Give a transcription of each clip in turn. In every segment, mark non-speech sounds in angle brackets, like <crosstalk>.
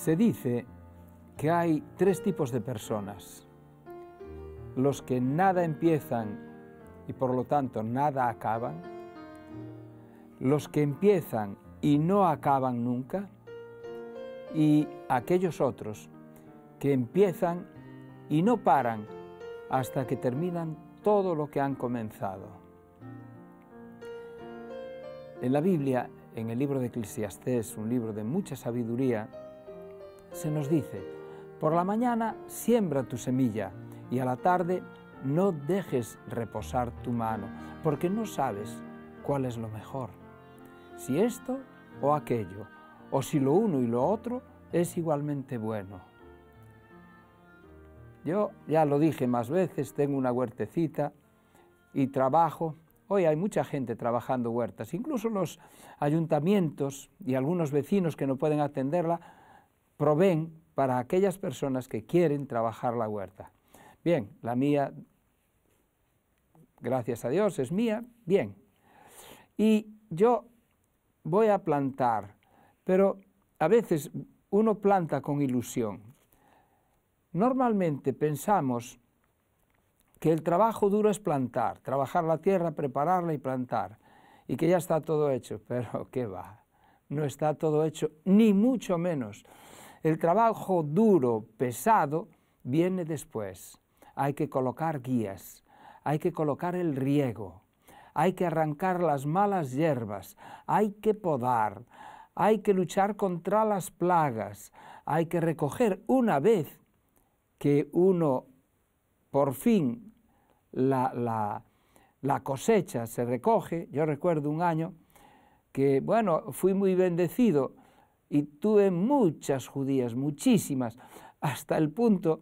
Se dice que hay tres tipos de personas. Los que nada empiezan y por lo tanto nada acaban. Los que empiezan y no acaban nunca. Y aquellos otros que empiezan y no paran hasta que terminan todo lo que han comenzado. En la Biblia, en el libro de Eclesiastés, un libro de mucha sabiduría, se nos dice, por la mañana siembra tu semilla y a la tarde no dejes reposar tu mano, porque no sabes cuál es lo mejor, si esto o aquello, o si lo uno y lo otro es igualmente bueno. Yo ya lo dije más veces, tengo una huertecita y trabajo. Hoy hay mucha gente trabajando huertas, incluso los ayuntamientos y algunos vecinos que no pueden atenderla Provén para aquellas personas que quieren trabajar la huerta. Bien, la mía, gracias a Dios, es mía, bien. Y yo voy a plantar, pero a veces uno planta con ilusión. Normalmente pensamos que el trabajo duro es plantar, trabajar la tierra, prepararla y plantar, y que ya está todo hecho, <laughs> pero ¿qué va? No está todo hecho, ni mucho menos. El trabajo duro, pesado, viene después. Hay que colocar guías, hay que colocar el riego, hay que arrancar las malas hierbas, hay que podar, hay que luchar contra las plagas, hay que recoger una vez que uno por fin la, cosecha se recoge. Yo recuerdo un año que, bueno, fui muy bendecido y tuve muchas judías, muchísimas, hasta el punto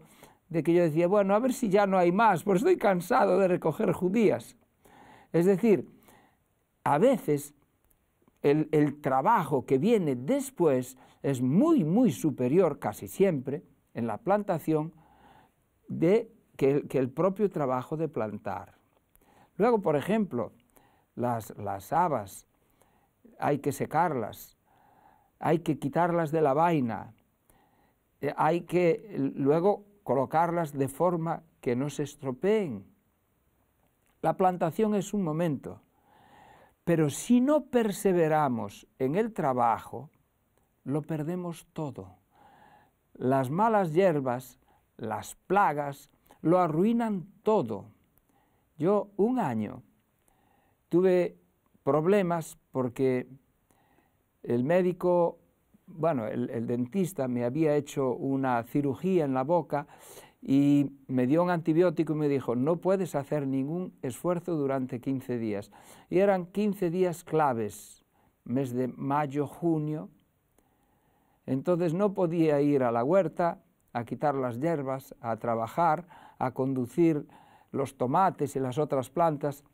de que yo decía, bueno, a ver si ya no hay más, porque estoy cansado de recoger judías. Es decir, a veces el, trabajo que viene después es muy, muy superior casi siempre en la plantación de, que, el propio trabajo de plantar. Luego, por ejemplo, las, las habas hay que secarlas hay que quitarlas de la vaina, eh, hay que eh, luego colocarlas de forma que no se estropeen. La plantación es un momento, pero si no perseveramos en el trabajo, lo perdemos todo. Las malas hierbas, las plagas, lo arruinan todo. Yo un año tuve problemas porque el médico, bueno, el, dentista me había hecho una cirugía en la boca y me dio un antibiótico y me dijo, no puedes hacer ningún esfuerzo durante 15 días. Y eran 15 días claves, mes de mayo, junio. Entonces no podía ir a la huerta a quitar las hierbas, a trabajar, a conducir los tomates y las otras plantas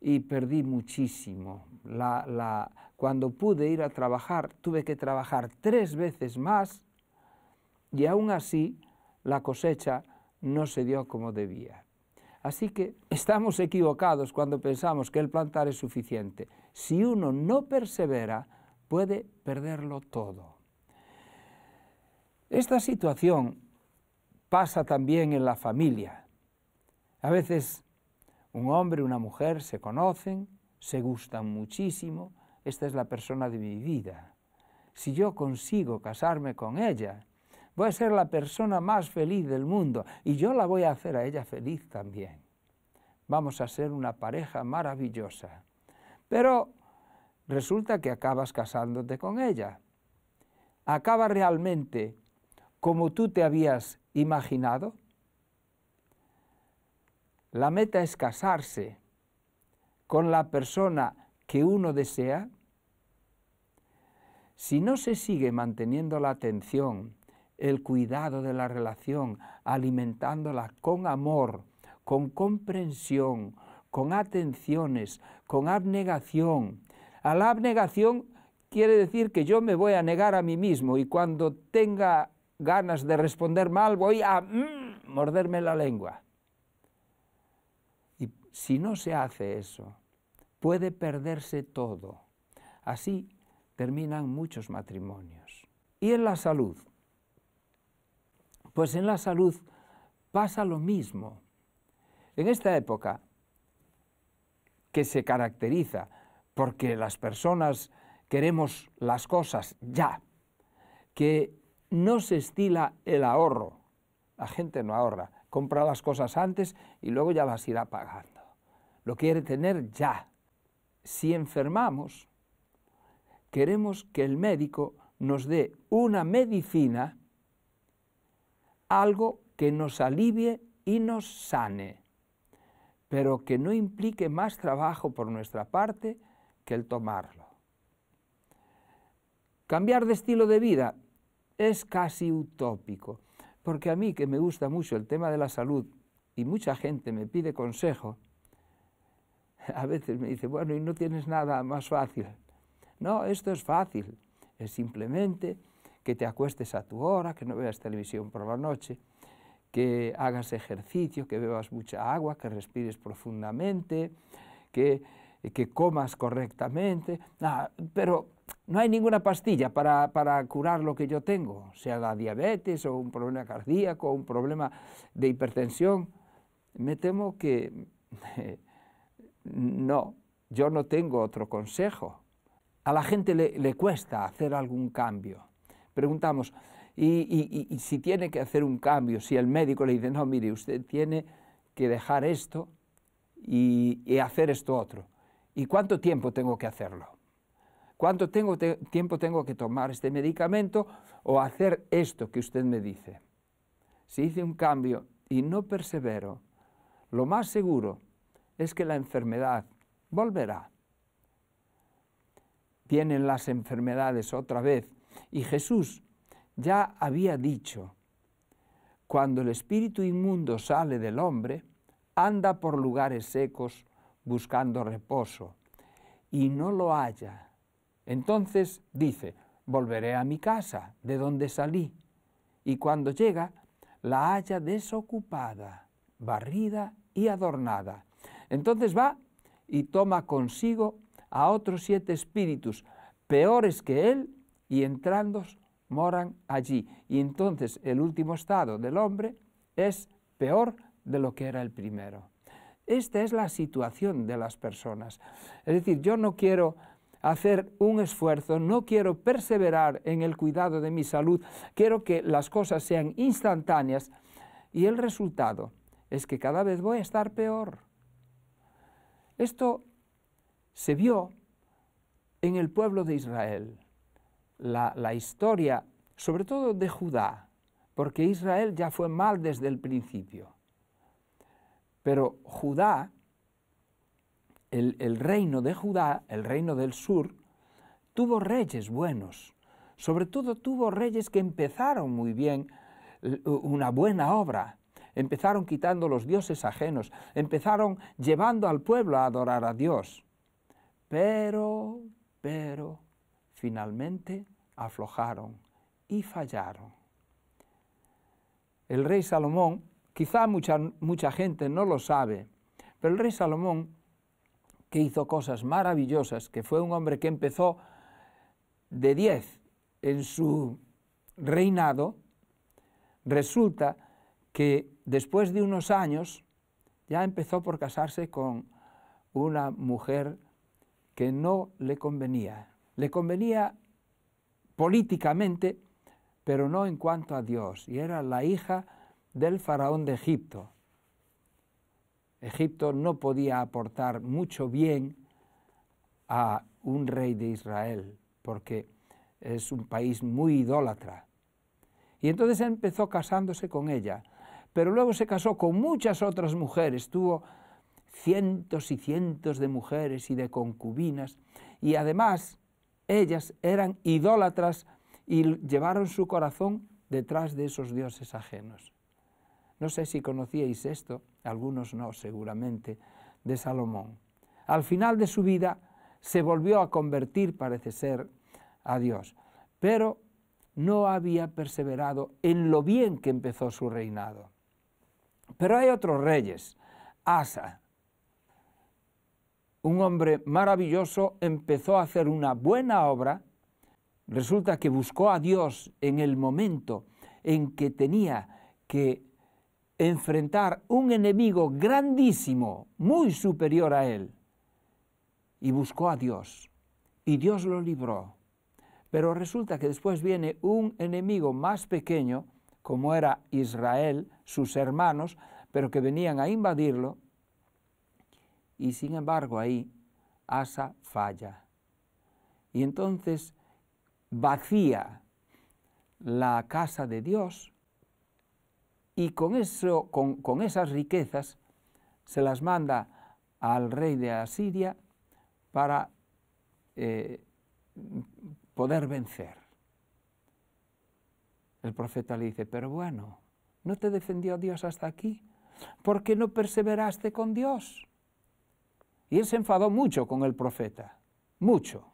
y perdí muchísimo. La, la, cuando pude ir a trabajar, tuve que trabajar tres veces más y aún así la cosecha no se dio como debía. Así que estamos equivocados cuando pensamos que el plantar es suficiente. Si uno no persevera, puede perderlo todo. Esta situación pasa también en la familia. A veces un hombre y una mujer se conocen, se gustan muchísimo, esta es la persona de mi vida. Si yo consigo casarme con ella, voy a ser la persona más feliz del mundo y yo la voy a hacer a ella feliz también. Vamos a ser una pareja maravillosa. Pero resulta que acabas casándote con ella. ¿Acaba realmente como tú te habías imaginado? La meta es casarse con la persona que uno desea, si no se sigue manteniendo la atención, el cuidado de la relación, alimentándola con amor, con comprensión, con atenciones, con abnegación. A la abnegación quiere decir que yo me voy a negar a mí mismo y cuando tenga ganas de responder mal voy a mm, morderme la lengua. Y si no se hace eso, puede perderse todo. Así terminan muchos matrimonios. ¿Y en la salud? Pues en la salud pasa lo mismo. En esta época, que se caracteriza porque las personas queremos las cosas ya, que no se estila el ahorro, la gente no ahorra, compra las cosas antes y luego ya las irá pagando. Lo quiere tener ya si enfermamos, queremos que el médico nos dé una medicina, algo que nos alivie y nos sane, pero que no implique más trabajo por nuestra parte que el tomarlo. Cambiar de estilo de vida es casi utópico, porque a mí que me gusta mucho el tema de la salud y mucha gente me pide consejo, <laughs> a veces me dice, bueno, y no tienes nada más fácil. No, esto es fácil. Es simplemente que te acuestes a tu hora, que no veas televisión por la noche, que hagas ejercicio, que bebas mucha agua, que respires profundamente, que, que comas correctamente. Ah, pero no hay ninguna pastilla para, para, curar lo que yo tengo, sea la diabetes o un problema cardíaco, o un problema de hipertensión. Me temo que <laughs> No, yo no tengo otro consejo. A la gente le, cuesta hacer algún cambio. Preguntamos, y, si tiene que hacer un cambio, si el médico le dice, no, mire, usted tiene que dejar esto y, hacer esto otro. ¿Y cuánto tiempo tengo que hacerlo? ¿Cuánto tiempo tengo que tomar este medicamento o hacer esto que usted me dice? Si hice un cambio y no persevero, lo más seguro es que la enfermedad volverá. Vienen las enfermedades otra vez. Y Jesús ya había dicho, cuando el espíritu inmundo sale del hombre, anda por lugares secos buscando reposo y no lo halla. Entonces dice, volveré a mi casa, de donde salí, y cuando llega, la halla desocupada, barrida y adornada. Entonces va y toma consigo a otros siete espíritus peores que él y entrando moran allí. Y entonces el último estado del hombre es peor de lo que era el primero. Esta es la situación de las personas. Es decir, yo no quiero hacer un esfuerzo, no quiero perseverar en el cuidado de mi salud, quiero que las cosas sean instantáneas y el resultado es que cada vez voy a estar peor. Esto se vio en el pueblo de Israel, la, historia, sobre todo de Judá, porque Israel ya fue mal desde el principio. Pero Judá, el, reino de Judá, el reino del sur, tuvo reyes buenos. Sobre todo tuvo reyes que empezaron muy bien una buena obra empezaron quitando los dioses ajenos, empezaron llevando al pueblo a adorar a Dios. Pero, pero, finalmente aflojaron y fallaron. El rey Salomón, quizá mucha, mucha gente no lo sabe, pero el rey Salomón, que hizo cosas maravillosas, que fue un hombre que empezó de 10 en su reinado, resulta que después de unos años ya empezó por casarse con una mujer que no le convenía. Le convenía políticamente, pero no en cuanto a Dios, y era la hija del faraón de Egipto. Egipto no podía aportar mucho bien a un rey de Israel, porque es un país muy idólatra. Y entonces empezó casándose con ella, pero luego se casó con muchas otras mujeres, tuvo cientos y cientos de mujeres y de concubinas, y además ellas eran idólatras y llevaron su corazón detrás de esos dioses ajenos. No sé si conocíais esto, algunos no seguramente, de Salomón. Al final de su vida se volvió a convertir, parece ser, a Dios, pero no había perseverado en lo bien que empezó su reinado. Pero hay otros reyes. Asa, un hombre maravilloso, empezó a hacer una buena obra. Resulta que buscó a Dios en el momento en que tenía que enfrentar un enemigo grandísimo, muy superior a él. Y buscó a Dios. Y Dios lo libró. Pero resulta que después viene un enemigo más pequeño como era Israel, sus hermanos, pero que venían a invadirlo, y sin embargo ahí Asa falla. Y entonces vacía la casa de Dios y con, eso, con, esas riquezas se las manda al rey de Asiria para eh, poder vencer. El profeta le dice, pero bueno, ¿no te defendió Dios hasta aquí? ¿Por qué no perseveraste con Dios? Y él se enfadó mucho con el profeta, mucho.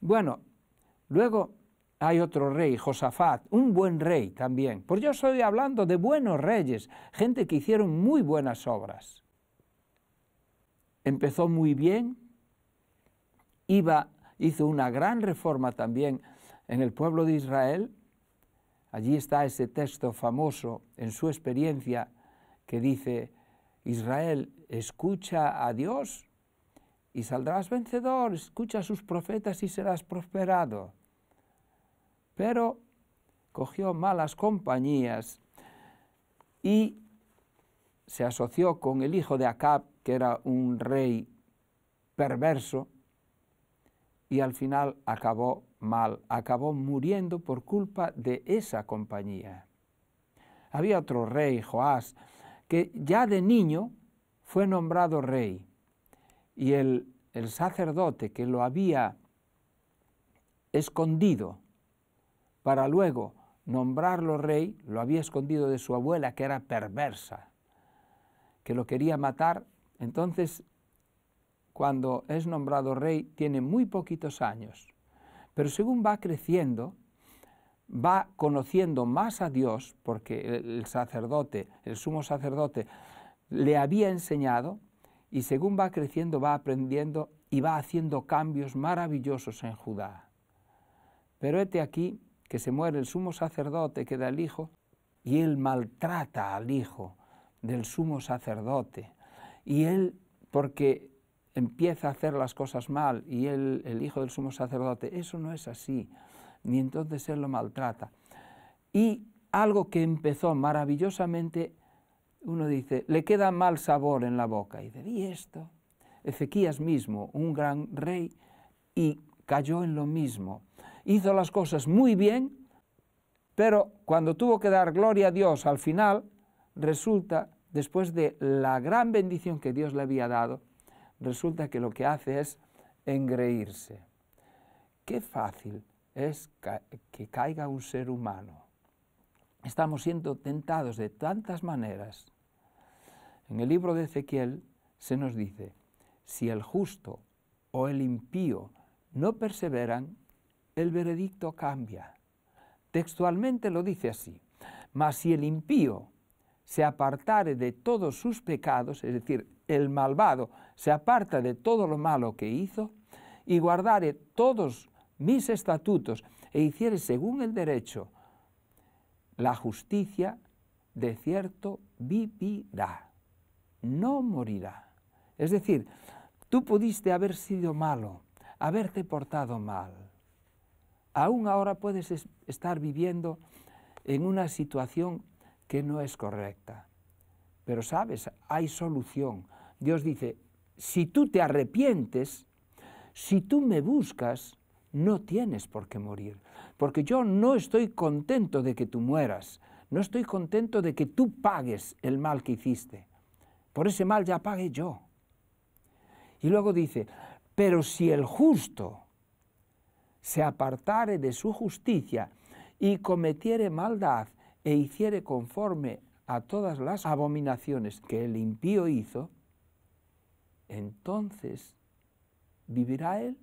Bueno, luego hay otro rey, Josafat, un buen rey también. Pues yo estoy hablando de buenos reyes, gente que hicieron muy buenas obras. Empezó muy bien, hizo una gran reforma también en el pueblo de Israel, Allí está ese texto famoso en su experiencia que dice, Israel, escucha a Dios y saldrás vencedor, escucha a sus profetas y serás prosperado. Pero cogió malas compañías y se asoció con el hijo de Acab, que era un rey perverso, y al final acabó Mal acabó muriendo por culpa de esa compañía. Había otro rey, Joás, que ya de niño fue nombrado rey y el, el sacerdote que lo había escondido para luego nombrarlo rey, lo había escondido de su abuela que era perversa, que lo quería matar. Entonces, cuando es nombrado rey, tiene muy poquitos años. Pero según va creciendo, va conociendo más a Dios, porque el sacerdote, el sumo sacerdote, le había enseñado, y según va creciendo, va aprendiendo y va haciendo cambios maravillosos en Judá. Pero este aquí que se muere el sumo sacerdote, que da el hijo, y él maltrata al hijo del sumo sacerdote. Y él, porque empieza a hacer las cosas mal y él, el hijo del sumo sacerdote, eso no es así, ni entonces él lo maltrata. Y algo que empezó maravillosamente, uno dice, le queda mal sabor en la boca, y dice, esto? Ezequías mismo, un gran rey, y cayó en lo mismo. Hizo las cosas muy bien, pero cuando tuvo que dar gloria a Dios al final, resulta, después de la gran bendición que Dios le había dado, resulta que lo que hace es engreírse. Qué fácil es que caiga un ser humano. Estamos siendo tentados de tantas maneras. En el libro de Ezequiel se nos dice, si el justo o el impío no perseveran, el veredicto cambia. Textualmente lo dice así, mas si el impío se apartare de todos sus pecados, es decir, el malvado se aparta de todo lo malo que hizo, y guardare todos mis estatutos e hiciere según el derecho, la justicia de cierto vivirá, no morirá. Es decir, tú pudiste haber sido malo, haberte portado mal. Aún ahora puedes estar viviendo en una situación que no es correcta. Pero sabes, hay solución. Dios dice, si tú te arrepientes, si tú me buscas, no tienes por qué morir. Porque yo no estoy contento de que tú mueras. No estoy contento de que tú pagues el mal que hiciste. Por ese mal ya pagué yo. Y luego dice, pero si el justo se apartare de su justicia y cometiere maldad e hiciere conforme a todas las abominaciones que el impío hizo, entonces vivirá él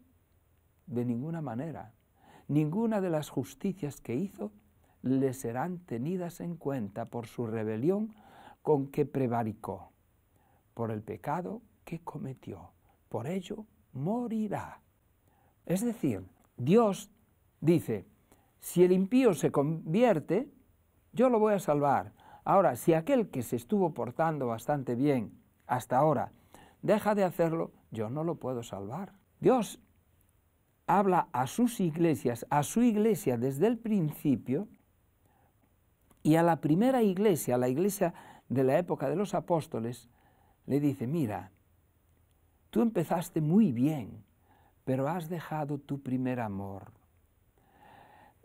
de ninguna manera. Ninguna de las justicias que hizo le serán tenidas en cuenta por su rebelión con que prevaricó, por el pecado que cometió. Por ello morirá. Es decir, Dios dice, si el impío se convierte, yo lo voy a salvar, Ahora, si aquel que se estuvo portando bastante bien hasta ahora deja de hacerlo, yo no lo puedo salvar. Dios habla a sus iglesias, a su iglesia desde el principio y a la primera iglesia, a la iglesia de la época de los apóstoles, le dice, mira, tú empezaste muy bien, pero has dejado tu primer amor.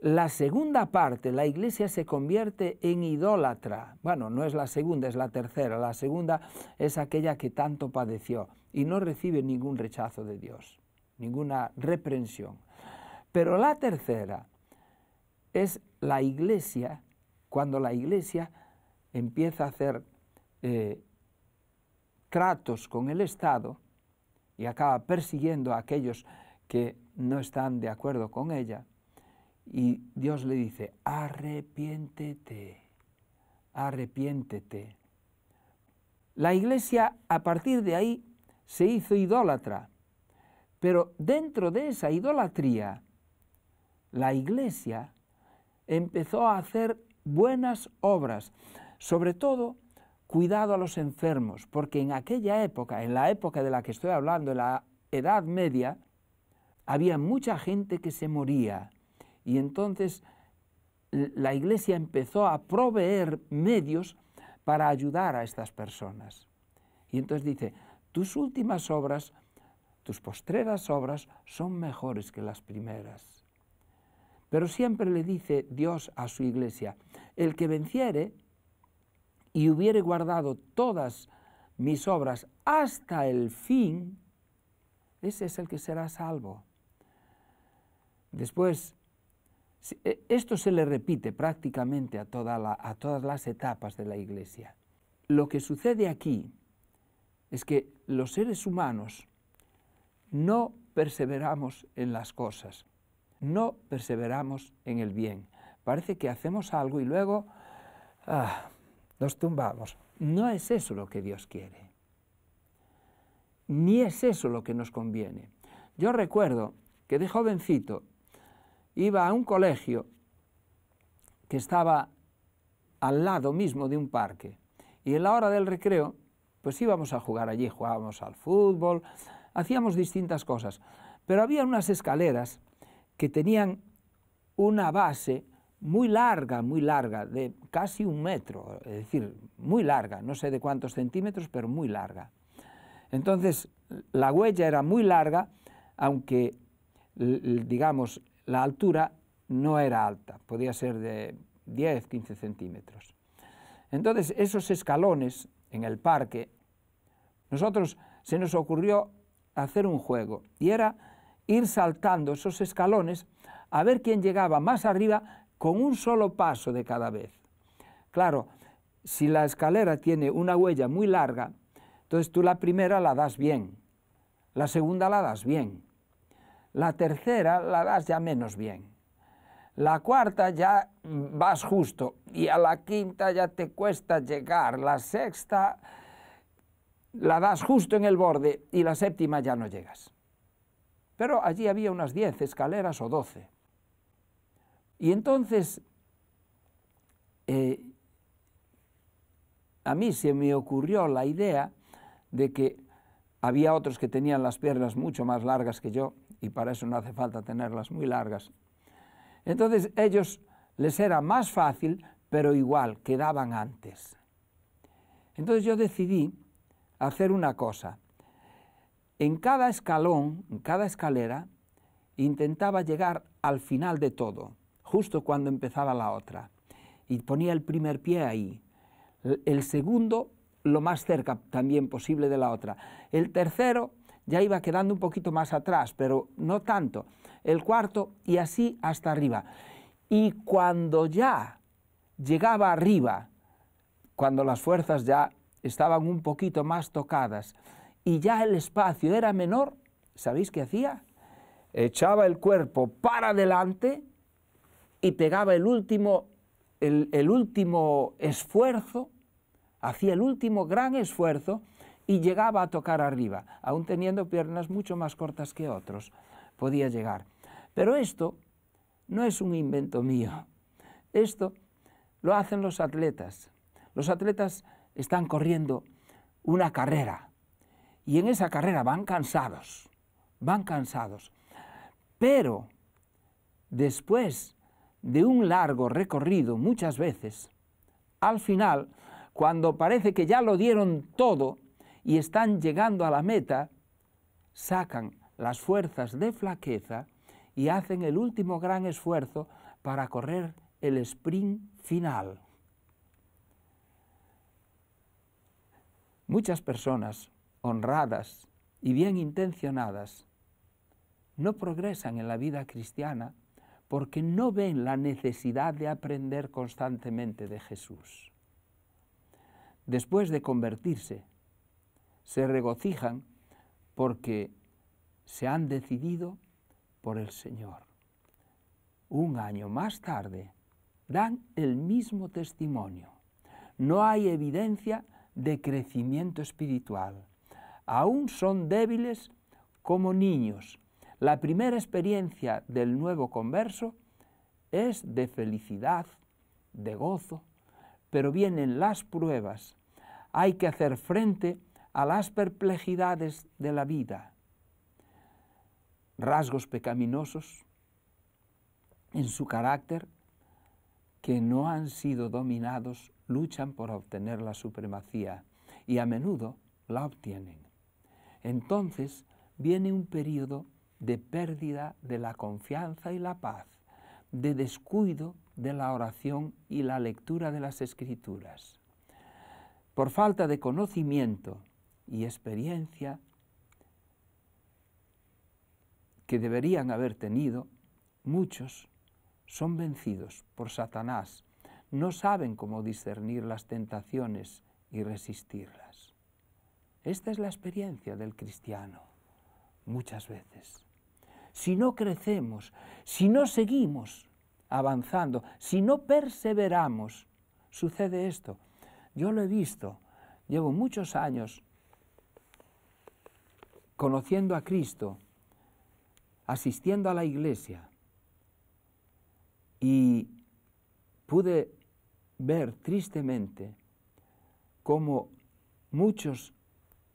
La segunda parte, la iglesia se convierte en idólatra. Bueno, no es la segunda, es la tercera. La segunda es aquella que tanto padeció y no recibe ningún rechazo de Dios, ninguna reprensión. Pero la tercera es la iglesia, cuando la iglesia empieza a hacer eh, tratos con el Estado y acaba persiguiendo a aquellos que no están de acuerdo con ella y Dios le dice, arrepiéntete, arrepiéntete. La iglesia a partir de ahí se hizo idólatra, pero dentro de esa idolatría, la iglesia empezó a hacer buenas obras, sobre todo cuidado a los enfermos, porque en aquella época, en la época de la que estoy hablando, en la Edad Media, había mucha gente que se moría y entonces la Iglesia empezó a proveer medios para ayudar a estas personas. Y entonces dice, tus últimas obras, tus postreras obras son mejores que las primeras. Pero siempre le dice Dios a su iglesia, el que venciere y hubiere guardado todas mis obras hasta el fin, ese es el que será salvo. Después e, esto se le repite prácticamente a, todas las etapas de la Iglesia. Lo que sucede aquí es que los seres humanos no perseveramos en las cosas, no perseveramos en el bien. Parece que hacemos algo y luego ah, nos tumbamos. No es eso lo que Dios quiere. Ni es eso lo que nos conviene. Yo recuerdo que de jovencito iba a un colegio que estaba al lado mismo de un parque y en la hora del recreo pues íbamos a jugar allí, jugábamos al fútbol, hacíamos distintas cosas, pero había unas escaleras que tenían una base muy larga, muy larga, de casi un metro, es decir, muy larga, no sé de cuántos centímetros, pero muy larga. Entonces, la huella era muy larga, aunque, digamos, la altura no era alta, podía ser de 10, 15 centímetros. Entonces, esos escalones en el parque, nosotros se nos ocurrió hacer un juego y era ir saltando esos escalones a ver quién llegaba más arriba con un solo paso de cada vez. Claro, si la escalera tiene una huella muy larga, entonces tú la primera la das bien, la segunda la das bien, la tercera la das ya menos bien. La cuarta ya vas justo y a la quinta ya te cuesta llegar. La sexta la das justo en el borde y la séptima ya no llegas. Pero allí había unas diez escaleras o doce Y entonces, eh, a mí se me ocurrió la idea de que había otros que tenían las piernas mucho más largas que yo y para eso no hace falta tenerlas muy largas. Entonces ellos les era más fácil, pero igual, quedaban antes. Entonces yo decidí hacer una cosa. En cada escalón, en cada escalera, intentaba llegar al final de todo, justo cuando empezaba la otra. Y ponía el primer pie ahí, el segundo lo más cerca también posible de la otra, el tercero ya iba quedando un poquito más atrás, pero no tanto. El cuarto y así hasta arriba. Y cuando ya llegaba arriba, cuando las fuerzas ya estaban un poquito más tocadas y ya el espacio era menor, ¿sabéis qué hacía? Echaba el cuerpo para adelante y pegaba el último, el, el último esfuerzo, hacía el último gran esfuerzo y llegaba a tocar arriba, aún teniendo piernas mucho más cortas que otros, podía llegar. Pero esto no es un invento mío, esto lo hacen los atletas. Los atletas están corriendo una carrera y en esa carrera van cansados, van cansados. Pero después de un largo recorrido muchas veces, al final, cuando parece que ya lo dieron todo, y están llegando a la meta, sacan las fuerzas de flaqueza y hacen el último gran esfuerzo para correr el sprint final. Muchas personas honradas y bien intencionadas no progresan en la vida cristiana porque no ven la necesidad de aprender constantemente de Jesús. Después de convertirse, se regocijan porque se han decidido por el Señor. Un año más tarde dan el mismo testimonio. No hay evidencia de crecimiento espiritual. Aún son débiles como niños. La primera experiencia del nuevo converso es de felicidad, de gozo, pero vienen las pruebas. Hay que hacer frente a las perplejidades de la vida, rasgos pecaminosos en su carácter que no han sido dominados luchan por obtener la supremacía y a menudo la obtienen. Entonces viene un periodo de pérdida de la confianza y la paz, de descuido de la oración y la lectura de las escrituras. Por falta de conocimiento y experiencia que deberían haber tenido, muchos son vencidos por Satanás, no saben cómo discernir las tentaciones y resistirlas. Esta es la experiencia del cristiano, muchas veces. Si no crecemos, si no seguimos avanzando, si no perseveramos, sucede esto. Yo lo he visto, llevo muchos años conociendo a Cristo, asistiendo a la iglesia y pude ver tristemente cómo muchos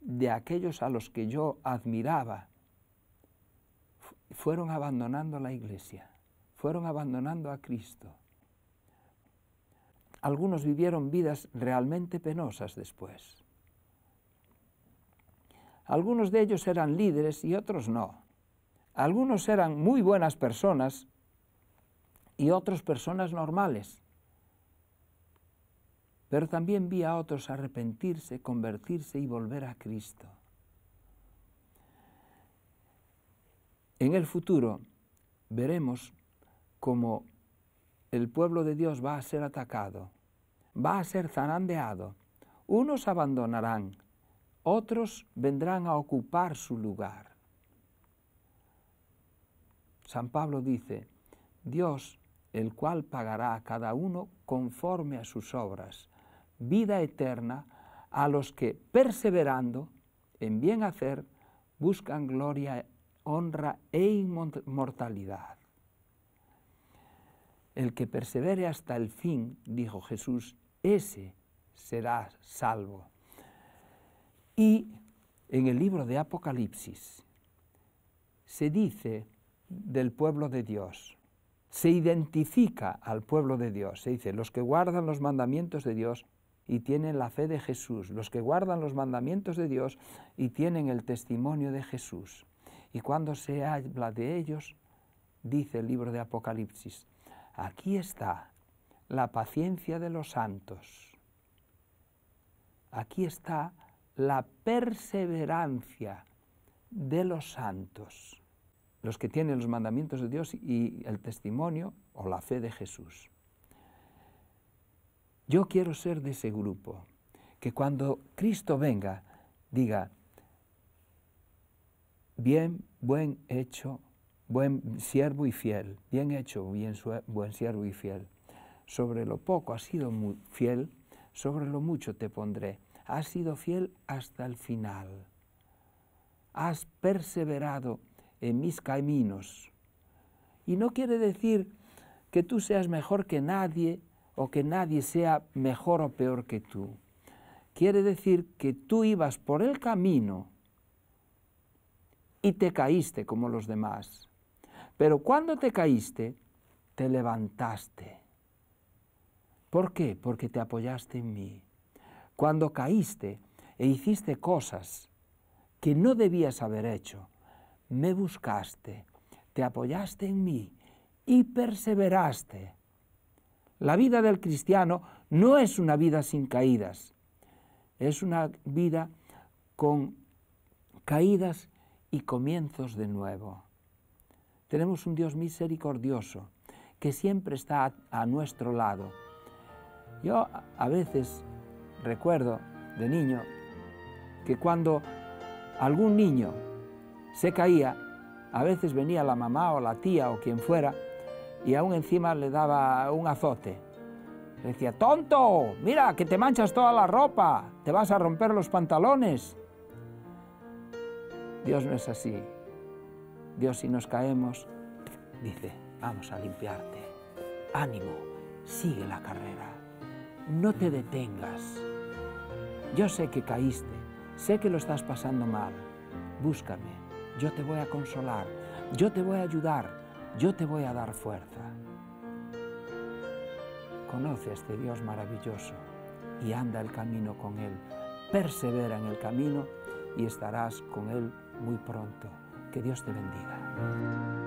de aquellos a los que yo admiraba fueron abandonando la iglesia, fueron abandonando a Cristo. Algunos vivieron vidas realmente penosas después. Algunos de ellos eran líderes y otros no. Algunos eran muy buenas personas y otros personas normales. Pero también vi a otros arrepentirse, convertirse y volver a Cristo. En el futuro veremos cómo el pueblo de Dios va a ser atacado, va a ser zarandeado. Unos abandonarán, otros vendrán a ocupar su lugar. San Pablo dice, Dios, el cual pagará a cada uno conforme a sus obras, vida eterna a los que, perseverando en bien hacer, buscan gloria, honra e inmortalidad. El que persevere hasta el fin, dijo Jesús, ese será salvo. Y en el libro de Apocalipsis se dice del pueblo de Dios, se identifica al pueblo de Dios, se dice, los que guardan los mandamientos de Dios y tienen la fe de Jesús, los que guardan los mandamientos de Dios y tienen el testimonio de Jesús. Y cuando se habla de ellos, dice el libro de Apocalipsis, aquí está la paciencia de los santos, aquí está la perseverancia de los santos, los que tienen los mandamientos de Dios y el testimonio o la fe de Jesús. Yo quiero ser de ese grupo, que cuando Cristo venga, diga, bien, buen hecho, buen siervo y fiel, bien hecho, buen siervo y fiel. Sobre lo poco has sido fiel, sobre lo mucho te pondré has sido fiel hasta el final, has perseverado en mis caminos. Y no quiere decir que tú seas mejor que nadie o que nadie sea mejor o peor que tú. Quiere decir que tú ibas por el camino y te caíste como los demás. Pero cuando te caíste, te levantaste. ¿Por qué? Porque te apoyaste en mí cuando caíste e hiciste cosas que no debías haber hecho, me buscaste, te apoyaste en mí y perseveraste. La vida del cristiano no es una vida sin caídas, es una vida con caídas y comienzos de nuevo. Tenemos un Dios misericordioso que siempre está a, nuestro lado. Yo a veces recuerdo de niño que cuando algún niño se caía, a veces venía la mamá o la tía o quien fuera y aún encima le daba un azote. Le decía, tonto, mira que te manchas toda la ropa, te vas a romper los pantalones. Dios no es así. Dios si nos caemos, dice, vamos a limpiarte. Ánimo, sigue la carrera. No te detengas yo sé que caíste, sé que lo estás pasando mal, búscame, yo te voy a consolar, yo te voy a ayudar, yo te voy a dar fuerza. Conoce a este Dios maravilloso y anda el camino con Él, persevera en el camino y estarás con Él muy pronto. Que Dios te bendiga.